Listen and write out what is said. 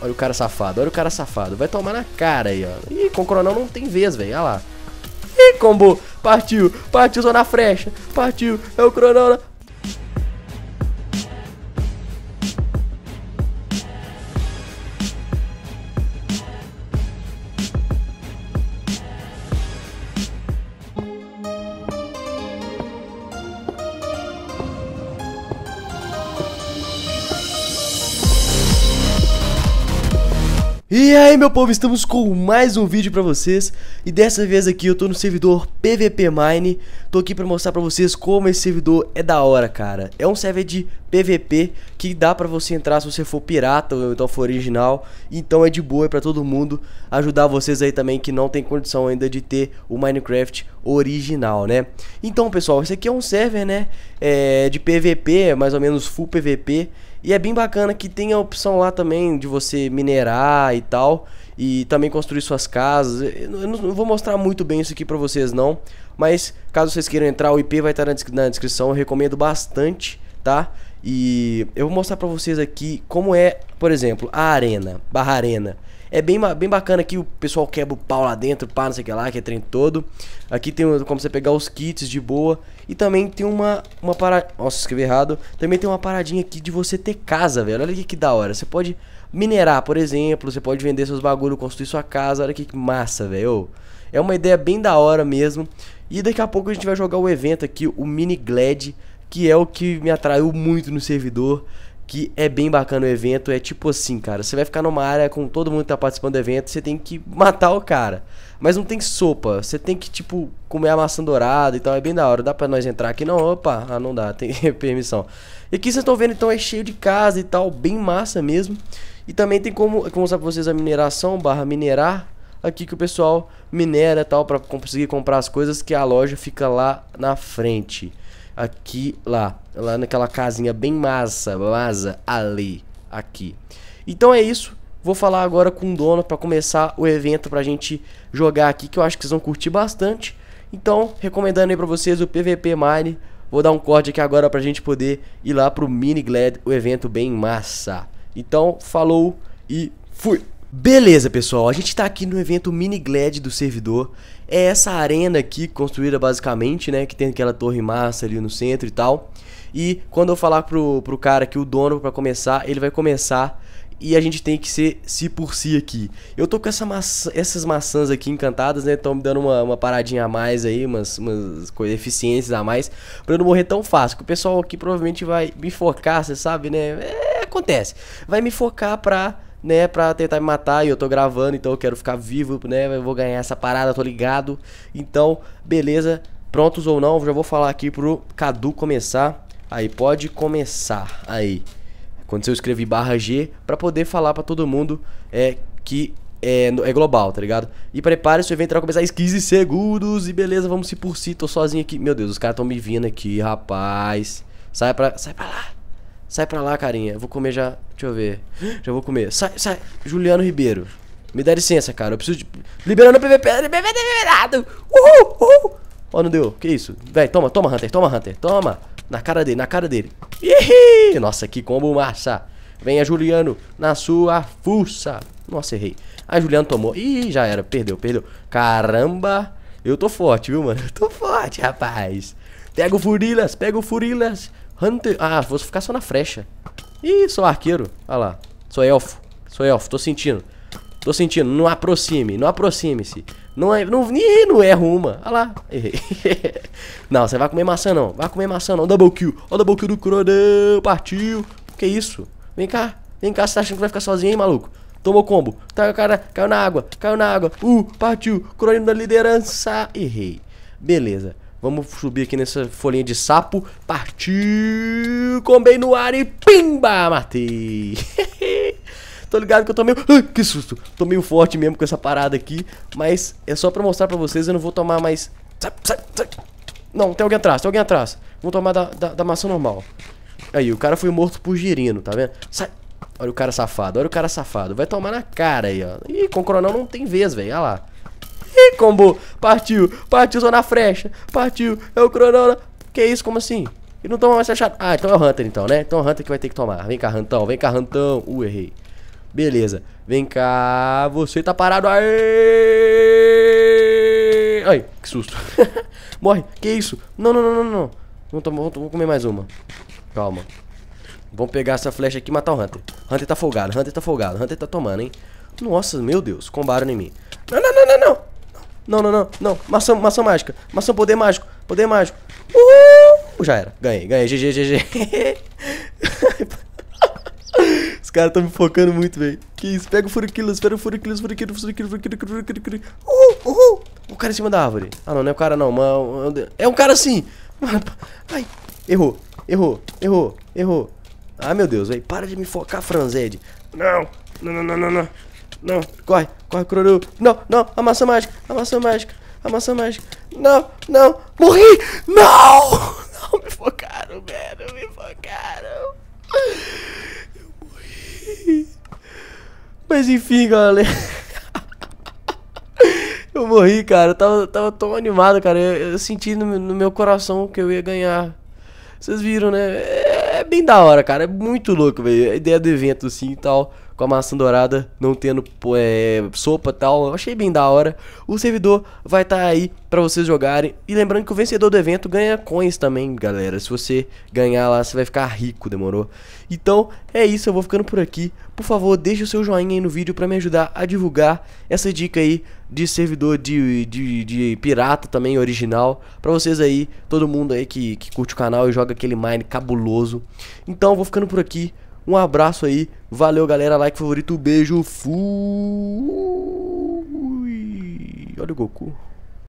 Olha o cara safado, olha o cara safado. Vai tomar na cara aí, ó. Ih, com o Cronão não tem vez, velho. Olha lá. Ih, combo. Partiu, partiu, só na frecha. Partiu, é o coronel. Né? E aí meu povo, estamos com mais um vídeo pra vocês E dessa vez aqui eu tô no servidor PVP Mine Tô aqui pra mostrar pra vocês como esse servidor é da hora, cara É um server de PVP que dá para você entrar se você for pirata ou então for original. Então é de boa é para todo mundo ajudar vocês aí também que não tem condição ainda de ter o Minecraft original, né? Então, pessoal, esse aqui é um server, né, é de PVP, é mais ou menos full PVP, e é bem bacana que tem a opção lá também de você minerar e tal, e também construir suas casas. Eu não vou mostrar muito bem isso aqui para vocês não, mas caso vocês queiram entrar, o IP vai estar na, descrição, eu recomendo bastante tá? E eu vou mostrar pra vocês aqui como é, por exemplo, a arena, barra arena. É bem, bem bacana aqui o pessoal quebra o pau lá dentro, pá, não sei o que lá, que é trem todo. Aqui tem como você pegar os kits de boa. E também tem uma, uma parada... Nossa, escrevi errado. Também tem uma paradinha aqui de você ter casa, velho. Olha aqui que da hora. Você pode minerar, por exemplo. Você pode vender seus bagulho, construir sua casa. Olha aqui que massa, velho. É uma ideia bem da hora mesmo. E daqui a pouco a gente vai jogar o evento aqui, o Mini Glad que é o que me atraiu muito no servidor, que é bem bacana o evento. É tipo assim, cara, você vai ficar numa área com todo mundo que tá participando do evento, você tem que matar o cara. Mas não tem sopa, você tem que, tipo, comer a maçã dourada e tal, é bem da hora. Dá pra nós entrar aqui? Não, opa, ah, não dá, tem permissão. E aqui vocês estão vendo, então, é cheio de casa e tal, bem massa mesmo. E também tem como, como mostrar pra vocês a mineração, barra minerar, aqui que o pessoal minera tal para conseguir comprar as coisas que a loja fica lá na frente. Aqui lá, lá naquela casinha bem massa, massa ali aqui. Então é isso. Vou falar agora com o dono para começar o evento pra gente jogar aqui que eu acho que vocês vão curtir bastante. Então, recomendando aí para vocês o PVP Mine. Vou dar um corte aqui agora pra gente poder ir lá pro Mini Glad, o evento bem massa. Então, falou e fui. Beleza, pessoal, a gente está aqui no evento Mini Glad do servidor. É essa arena aqui, construída basicamente, né, que tem aquela torre massa ali no centro e tal. E quando eu falar pro, pro cara que o dono para começar, ele vai começar e a gente tem que ser se por si aqui. Eu tô com essa maçã, essas maçãs aqui encantadas, né, estão me dando uma, uma, paradinha a mais aí, umas, umas eficiências a mais, para eu não morrer tão fácil, o pessoal aqui provavelmente vai me focar, você sabe, né, é, acontece. Vai me focar pra né, pra tentar me matar. E eu tô gravando, então eu quero ficar vivo, né? Eu vou ganhar essa parada, tô ligado. Então, beleza. Prontos ou não, já vou falar aqui pro Cadu começar. Aí, pode começar. Aí. Quando eu escrevi barra G, pra poder falar pra todo mundo é, que é, é, global, tá ligado? E prepare-se, o evento vai começar em 15 segundos. E beleza, vamos se por si. Tô sozinho aqui. Meu Deus, os caras tão me vindo aqui, rapaz. Sai pra, sai pra lá. Sai pra lá, carinha. Eu vou comer já Deixa eu ver. Já vou comer. Sai, sai. Juliano Ribeiro. Me dá licença, cara. Eu preciso de... Liberando o PVP. PVP liberado. Uhul, uhul. Ó, oh, não deu. Que isso? Véi, toma, toma, Hunter. Toma, Hunter. Toma. Na cara dele, na cara dele. Ihi! Nossa, que combo massa. Venha, Juliano. Na sua fuça. Nossa, errei. a Juliano tomou. Ih, já era. Perdeu, perdeu. Caramba. Eu tô forte, viu, mano? Eu tô forte, rapaz. Pega o Furilas. Pega o Furilas. Hunter. Ah, vou ficar só na frecha. Ih, sou arqueiro. Olha lá. Sou elfo. Sou elfo, tô sentindo. Tô sentindo. Não aproxime, não aproxime-se. Não, é, não, ih, não erro uma. Olha lá. Errei. não, você vai comer maçã não. Vai comer maçã não. Double kill. o double kill do Cronão. Partiu. Que isso? Vem cá. Vem cá, você tá achando que vai ficar sozinho, hein, maluco? Tomou combo. Tá, o cara caiu na água. Caiu na água. Uh, partiu. Cronino da liderança. Errei. Beleza. Vamos subir aqui nessa folhinha de sapo. Partiu! Combei no ar e pimba! Matei! Tô ligado que eu tô meio... Ai, que susto! Tô meio forte mesmo com essa parada aqui. Mas é só pra mostrar pra vocês. Eu não vou tomar mais... Não, tem alguém atrás, tem alguém atrás. Vou tomar da, da, da maçã normal. Aí, o cara foi morto por girino, tá vendo? Sai! Olha o cara safado, olha o cara safado. Vai tomar na cara aí, ó. Ih, com coronel não tem vez, velho. Olha lá. Ih, combo. Partiu. Partiu, zona frecha. Partiu. É o Cronona. Que isso? Como assim? E não toma mais flechada. Ah, então é o Hunter então, né? Então é o Hunter que vai ter que tomar. Vem cá, Rantão. Vem cá, Rantão. Uh, errei. Beleza. Vem cá. Você tá parado aí. Ai, que susto. Morre. Que isso? Não, não, não, não, não. Vou, vou comer mais uma. Calma. Vamos pegar essa flecha aqui e matar o Hunter. Hunter tá folgado, Hunter tá folgado, Hunter tá tomando, hein? Nossa, meu Deus, combaram em mim. Não, não, não, não, não. Não, não, não, não. Maçã, maçã mágica. Maçã, poder mágico. Poder mágico. Uhul! Já era. Ganhei, ganhei. GG, GG. Os caras estão me focando muito, velho. Que isso? Pega o furiquilos, pega o furiquilos, furiquilos, furiquilos, furiquilos, furiquilos, Uhul, uhul. O cara em cima da árvore. Ah, não, não é o cara não, mano. É um cara assim. Mano, ai. Errou, errou, errou, errou. Ah, meu Deus, velho. Para de me focar, Franzed. Não, não, não, não, não. Não, corre, corre, Croruru. Não, não, a maçã mágica, a maçã mágica, a maçã mágica. Não, não, morri! Não! Não, me focaram, velho, me focaram. Eu morri. Mas enfim, galera. Eu morri, cara. Eu tava, tava tão animado, cara. Eu, eu senti no, no, meu coração que eu ia ganhar. Vocês viram, né? É, é bem da hora, cara. É muito louco, velho. A ideia do evento, assim e tal com a maçã dourada, não tendo é, sopa e tal. Eu achei bem da hora. O servidor vai estar tá aí para vocês jogarem. E lembrando que o vencedor do evento ganha coins também, galera. Se você ganhar lá, você vai ficar rico, demorou? Então, é isso. Eu vou ficando por aqui. Por favor, deixe o seu joinha aí no vídeo para me ajudar a divulgar essa dica aí de servidor de, de, de pirata também, original. para vocês aí, todo mundo aí que, que curte o canal e joga aquele Mine cabuloso. Então, vou ficando por aqui. Um abraço aí. Valeu, galera. Like, favorito, beijo. Fui. Olha o Goku.